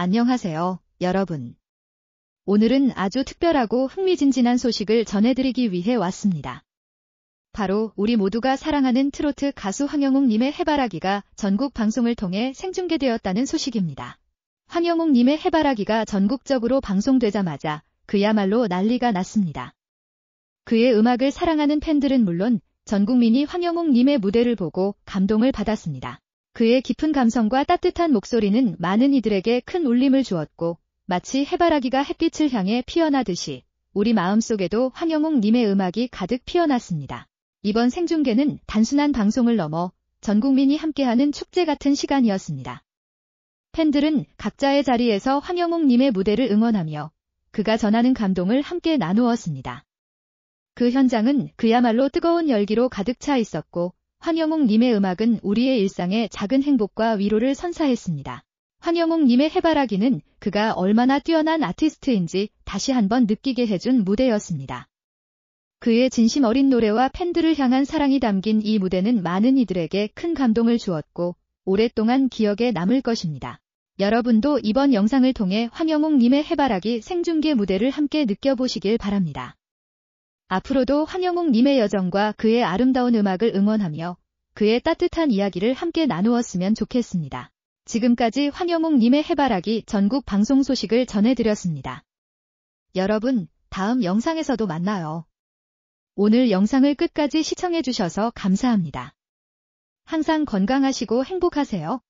안녕하세요, 여러분. 오늘은 아주 특별하고 흥미진진한 소식을 전해드리기 위해 왔습니다. 바로 우리 모두가 사랑하는 트로트 가수 황영웅님의 해바라기가 전국 방송을 통해 생중계되었다는 소식입니다. 황영웅님의 해바라기가 전국적으로 방송되자마자 그야말로 난리가 났습니다. 그의 음악을 사랑하는 팬들은 물론 전 국민이 황영웅님의 무대를 보고 감동을 받았습니다. 그의 깊은 감성과 따뜻한 목소리는 많은 이들에게 큰 울림을 주었고 마치 해바라기가 햇빛을 향해 피어나듯이 우리 마음속에도 황영웅 님의 음악이 가득 피어났습니다. 이번 생중계는 단순한 방송을 넘어 전 국민이 함께하는 축제 같은 시간이었습니다. 팬들은 각자의 자리에서 황영웅 님의 무대를 응원하며 그가 전하는 감동을 함께 나누었습니다. 그 현장은 그야말로 뜨거운 열기로 가득 차 있었고 환영웅님의 음악은 우리의 일상에 작은 행복과 위로를 선사했습니다. 환영웅님의 해바라기는 그가 얼마나 뛰어난 아티스트인지 다시 한번 느끼게 해준 무대였습니다. 그의 진심 어린 노래와 팬들을 향한 사랑이 담긴 이 무대는 많은 이들에게 큰 감동을 주었고 오랫동안 기억에 남을 것입니다. 여러분도 이번 영상을 통해 황영웅님의 해바라기 생중계 무대를 함께 느껴보시길 바랍니다. 앞으로도 환영웅님의 여정과 그의 아름다운 음악을 응원하며 그의 따뜻한 이야기를 함께 나누었으면 좋겠습니다. 지금까지 환영웅님의 해바라기 전국 방송 소식을 전해드렸습니다. 여러분, 다음 영상에서도 만나요. 오늘 영상을 끝까지 시청해주셔서 감사합니다. 항상 건강하시고 행복하세요.